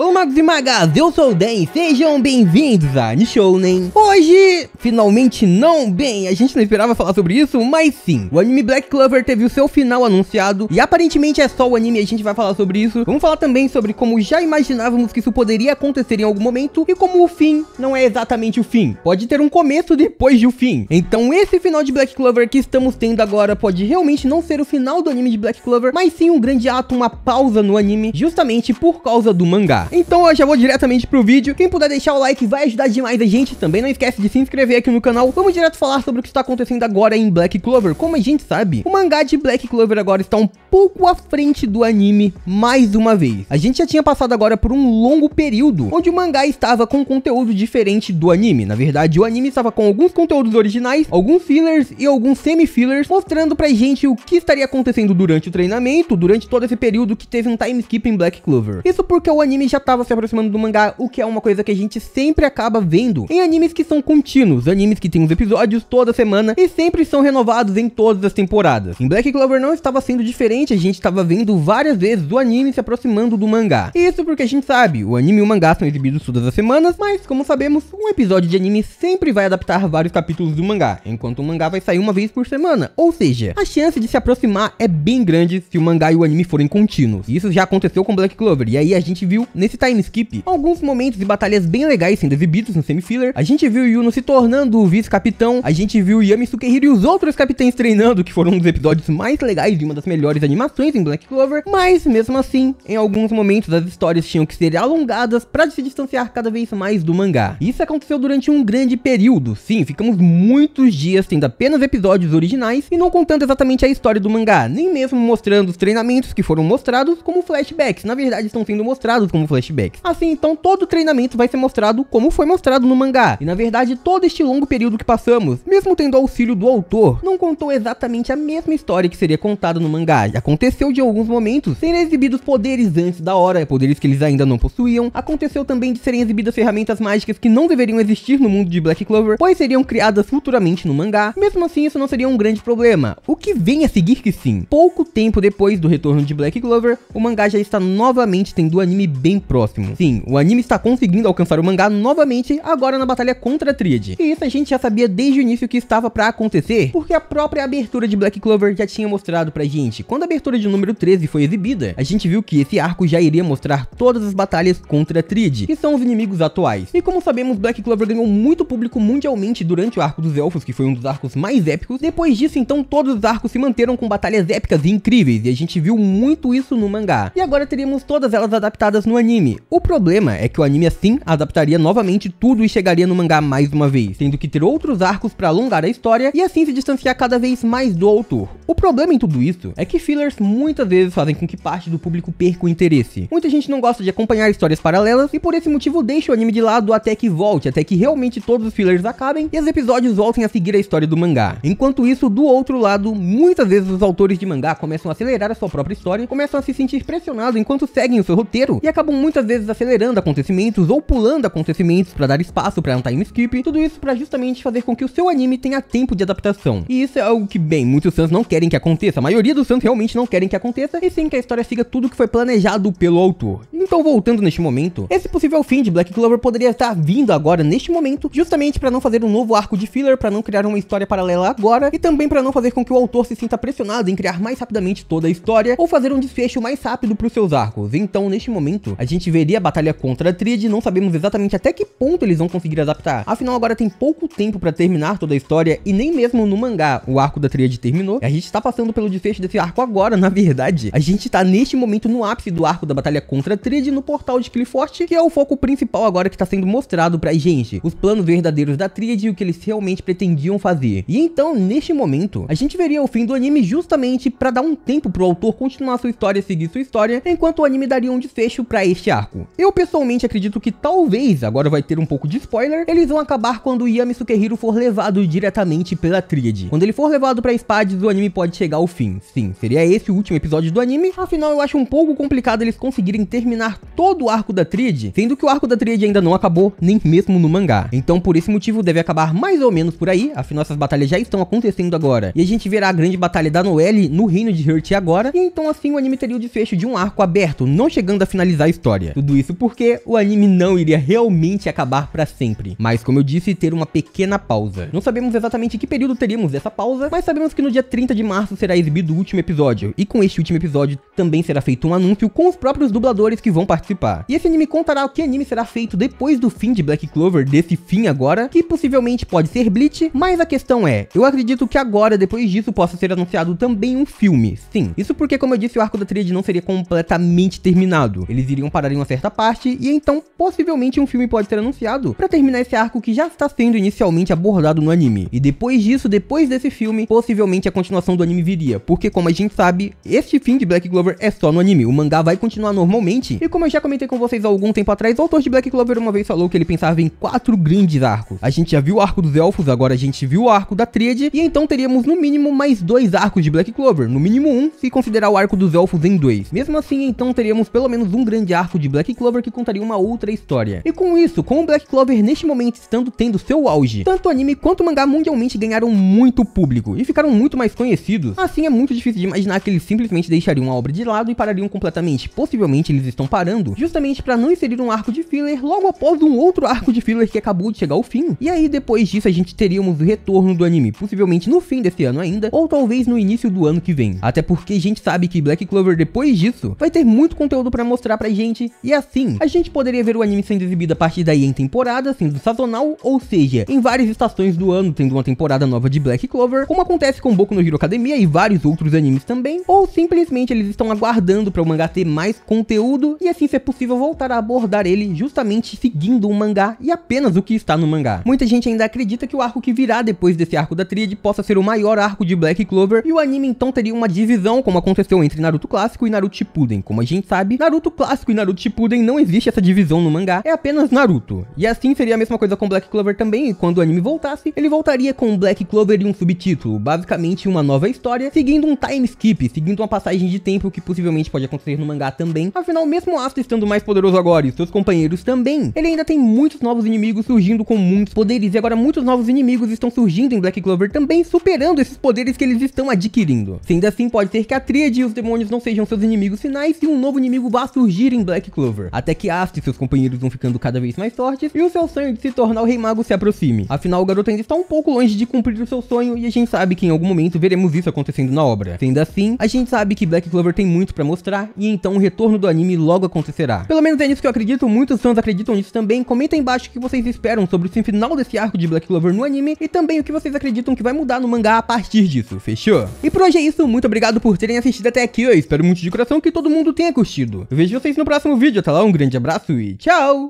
Olá, Magos e magas, eu sou o Den, sejam bem-vindos a Nishounen. Hoje, finalmente não, bem, a gente não esperava falar sobre isso, mas sim. O anime Black Clover teve o seu final anunciado, e aparentemente é só o anime, a gente vai falar sobre isso. Vamos falar também sobre como já imaginávamos que isso poderia acontecer em algum momento, e como o fim não é exatamente o fim. Pode ter um começo depois de o um fim. Então esse final de Black Clover que estamos tendo agora pode realmente não ser o final do anime de Black Clover, mas sim um grande ato, uma pausa no anime, justamente por causa do mangá. Então eu já vou diretamente pro vídeo. Quem puder deixar o like vai ajudar demais a gente. Também não esquece de se inscrever aqui no canal. Vamos direto falar sobre o que está acontecendo agora em Black Clover. Como a gente sabe, o mangá de Black Clover agora está um pouco à frente do anime mais uma vez. A gente já tinha passado agora por um longo período onde o mangá estava com conteúdo diferente do anime. Na verdade, o anime estava com alguns conteúdos originais, alguns fillers e alguns semi-fillers, mostrando pra gente o que estaria acontecendo durante o treinamento, durante todo esse período que teve um time skip em Black Clover. Isso porque o anime já já estava se aproximando do mangá, o que é uma coisa que a gente sempre acaba vendo em animes que são contínuos, animes que têm os episódios toda semana e sempre são renovados em todas as temporadas. Em Black Clover não estava sendo diferente, a gente estava vendo várias vezes o anime se aproximando do mangá. Isso porque a gente sabe, o anime e o mangá são exibidos todas as semanas, mas como sabemos, um episódio de anime sempre vai adaptar vários capítulos do mangá, enquanto o mangá vai sair uma vez por semana, ou seja, a chance de se aproximar é bem grande se o mangá e o anime forem contínuos. Isso já aconteceu com Black Clover, e aí a gente viu Nesse time skip, alguns momentos e batalhas bem legais sendo exibidos no semi-filler. A gente viu Yuno se tornando o vice-capitão, a gente viu Yami Sukehiro e os outros capitães treinando, que foram um dos episódios mais legais de uma das melhores animações em Black Clover, mas mesmo assim, em alguns momentos as histórias tinham que ser alongadas para se distanciar cada vez mais do mangá. Isso aconteceu durante um grande período, sim, ficamos muitos dias tendo apenas episódios originais e não contando exatamente a história do mangá, nem mesmo mostrando os treinamentos que foram mostrados como flashbacks, na verdade estão sendo mostrados como Flashbacks. Assim, então todo o treinamento vai ser mostrado como foi mostrado no mangá, e na verdade todo este longo período que passamos, mesmo tendo auxílio do autor, não contou exatamente a mesma história que seria contada no mangá. Aconteceu de alguns momentos serem exibidos poderes antes da hora, poderes que eles ainda não possuíam, aconteceu também de serem exibidas ferramentas mágicas que não deveriam existir no mundo de Black Clover, pois seriam criadas futuramente no mangá, mesmo assim isso não seria um grande problema. O que vem a seguir que sim, pouco tempo depois do retorno de Black Clover, o mangá já está novamente tendo o anime bem próximo. Sim, o anime está conseguindo alcançar o mangá novamente agora na batalha contra a Tríade. E isso a gente já sabia desde o início que estava para acontecer, porque a própria abertura de Black Clover já tinha mostrado pra gente. Quando a abertura de número 13 foi exibida, a gente viu que esse arco já iria mostrar todas as batalhas contra a Tríade, que são os inimigos atuais. E como sabemos, Black Clover ganhou muito público mundialmente durante o arco dos Elfos, que foi um dos arcos mais épicos. Depois disso, então, todos os arcos se manteram com batalhas épicas e incríveis, e a gente viu muito isso no mangá. E agora teríamos todas elas adaptadas no anime anime. O problema é que o anime assim adaptaria novamente tudo e chegaria no mangá mais uma vez, tendo que ter outros arcos para alongar a história e assim se distanciar cada vez mais do autor. O problema em tudo isso é que fillers muitas vezes fazem com que parte do público perca o interesse. Muita gente não gosta de acompanhar histórias paralelas e por esse motivo deixa o anime de lado até que volte, até que realmente todos os fillers acabem e os episódios voltem a seguir a história do mangá. Enquanto isso, do outro lado, muitas vezes os autores de mangá começam a acelerar a sua própria história, começam a se sentir pressionados enquanto seguem o seu roteiro e acabam muitas vezes acelerando acontecimentos ou pulando acontecimentos para dar espaço para um time skip, tudo isso para justamente fazer com que o seu anime tenha tempo de adaptação. E isso é algo que, bem, muitos fãs não querem que aconteça, a maioria dos fãs realmente não querem que aconteça, e sim que a história siga tudo que foi planejado pelo autor. Então, voltando neste momento, esse possível fim de Black Clover poderia estar vindo agora neste momento, justamente para não fazer um novo arco de filler, para não criar uma história paralela agora, e também para não fazer com que o autor se sinta pressionado em criar mais rapidamente toda a história, ou fazer um desfecho mais rápido para os seus arcos. Então, neste momento, a gente veria a batalha contra a Tríade e não sabemos exatamente até que ponto eles vão conseguir adaptar. Afinal, agora tem pouco tempo para terminar toda a história e nem mesmo no mangá o arco da Tríade terminou. a gente está passando pelo desfecho desse arco agora, na verdade. A gente está neste momento no ápice do arco da batalha contra a Tríade no portal de Clifford, que é o foco principal agora que está sendo mostrado pra gente. Os planos verdadeiros da Tríade e o que eles realmente pretendiam fazer. E então, neste momento, a gente veria o fim do anime justamente para dar um tempo pro autor continuar sua história e seguir sua história, enquanto o anime daria um desfecho para este este arco. Eu pessoalmente acredito que talvez, agora vai ter um pouco de spoiler, eles vão acabar quando o Yami Sukehiro for levado diretamente pela tríade. Quando ele for levado pra Spades, o anime pode chegar ao fim. Sim, seria esse o último episódio do anime, afinal eu acho um pouco complicado eles conseguirem terminar todo o arco da tríade, sendo que o arco da tríade ainda não acabou, nem mesmo no mangá. Então por esse motivo deve acabar mais ou menos por aí, afinal essas batalhas já estão acontecendo agora, e a gente verá a grande batalha da Noelle no reino de Hurt agora, e então assim o anime teria o desfecho de um arco aberto, não chegando a finalizar a história história. Tudo isso porque o anime não iria realmente acabar para sempre, mas como eu disse, ter uma pequena pausa. Não sabemos exatamente que período teríamos dessa pausa, mas sabemos que no dia 30 de março será exibido o último episódio, e com este último episódio também será feito um anúncio com os próprios dubladores que vão participar. E esse anime contará o que anime será feito depois do fim de Black Clover, desse fim agora, que possivelmente pode ser Bleach, mas a questão é, eu acredito que agora, depois disso, possa ser anunciado também um filme, sim. Isso porque, como eu disse, o arco da tríade não seria completamente terminado. Eles iriam parar em uma certa parte, e então possivelmente um filme pode ser anunciado para terminar esse arco que já está sendo inicialmente abordado no anime. E depois disso, depois desse filme, possivelmente a continuação do anime viria, porque como a gente sabe, este fim de Black Clover é só no anime, o mangá vai continuar normalmente, e como eu já comentei com vocês há algum tempo atrás, o autor de Black Clover uma vez falou que ele pensava em quatro grandes arcos. A gente já viu o arco dos elfos, agora a gente viu o arco da tríade, e então teríamos no mínimo mais dois arcos de Black Clover, no mínimo um, se considerar o arco dos elfos em dois. Mesmo assim, então teríamos pelo menos um grande arco de Black Clover que contaria uma outra história. E com isso, com o Black Clover neste momento estando tendo seu auge, tanto o anime quanto o mangá mundialmente ganharam muito público e ficaram muito mais conhecidos. Assim, é muito difícil de imaginar que eles simplesmente deixariam a obra de lado e parariam completamente. Possivelmente eles estão parando, justamente para não inserir um arco de filler logo após um outro arco de filler que acabou de chegar ao fim. E aí, depois disso, a gente teríamos o retorno do anime, possivelmente no fim desse ano ainda, ou talvez no início do ano que vem. Até porque a gente sabe que Black Clover, depois disso, vai ter muito conteúdo para mostrar pra gente e assim, a gente poderia ver o anime sendo exibido a partir daí em temporada, sendo sazonal, ou seja, em várias estações do ano tendo uma temporada nova de Black Clover, como acontece com Boku no Hero Academia e vários outros animes também, ou simplesmente eles estão aguardando para o mangá ter mais conteúdo e assim ser possível voltar a abordar ele justamente seguindo o mangá e apenas o que está no mangá. Muita gente ainda acredita que o arco que virá depois desse arco da tríade possa ser o maior arco de Black Clover e o anime então teria uma divisão como aconteceu entre Naruto clássico e Naruto Shippuden. Como a gente sabe, Naruto clássico e Naruto Shippuden não existe essa divisão no mangá, é apenas Naruto. E assim seria a mesma coisa com Black Clover também, e quando o anime voltasse, ele voltaria com Black Clover e um subtítulo, basicamente uma nova história, seguindo um time skip, seguindo uma passagem de tempo que possivelmente pode acontecer no mangá também, afinal mesmo Asta estando mais poderoso agora e seus companheiros também, ele ainda tem muitos novos inimigos surgindo com muitos poderes, e agora muitos novos inimigos estão surgindo em Black Clover também, superando esses poderes que eles estão adquirindo. Sendo assim, pode ser que a tríade e os demônios não sejam seus inimigos finais, e um novo inimigo vá surgir em Black Clover, até que Aft e seus companheiros vão ficando cada vez mais fortes e o seu sonho de se tornar o Rei Mago se aproxime. Afinal, o garoto ainda está um pouco longe de cumprir o seu sonho e a gente sabe que em algum momento veremos isso acontecendo na obra. Sendo assim, a gente sabe que Black Clover tem muito para mostrar e então o retorno do anime logo acontecerá. Pelo menos é nisso que eu acredito, muitos fãs acreditam nisso também. Comenta embaixo o que vocês esperam sobre o final desse arco de Black Clover no anime e também o que vocês acreditam que vai mudar no mangá a partir disso, fechou? E por hoje é isso, muito obrigado por terem assistido até aqui, eu espero muito de coração que todo mundo tenha curtido. Eu vejo vocês no próximo próximo vídeo. Até lá, um grande abraço e tchau!